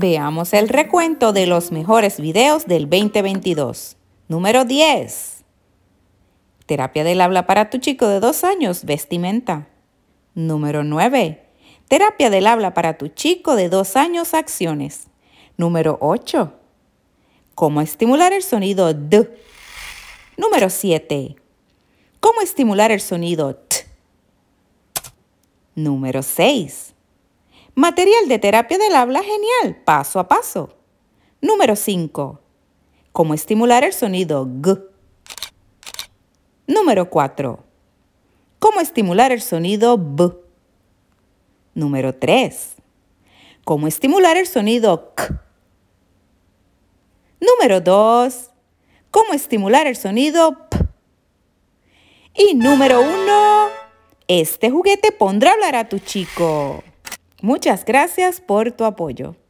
Veamos el recuento de los mejores videos del 2022. Número 10. Terapia del habla para tu chico de dos años, vestimenta. Número 9. Terapia del habla para tu chico de dos años, acciones. Número 8. Cómo estimular el sonido D. Número 7. Cómo estimular el sonido T. Número 6. Material de terapia del habla genial, paso a paso. Número 5. Cómo estimular el sonido G. Número 4. Cómo estimular el sonido B. Número 3. Cómo estimular el sonido K. Número 2. Cómo estimular el sonido P. Y número 1. Este juguete pondrá a hablar a tu chico. Muchas gracias por tu apoyo.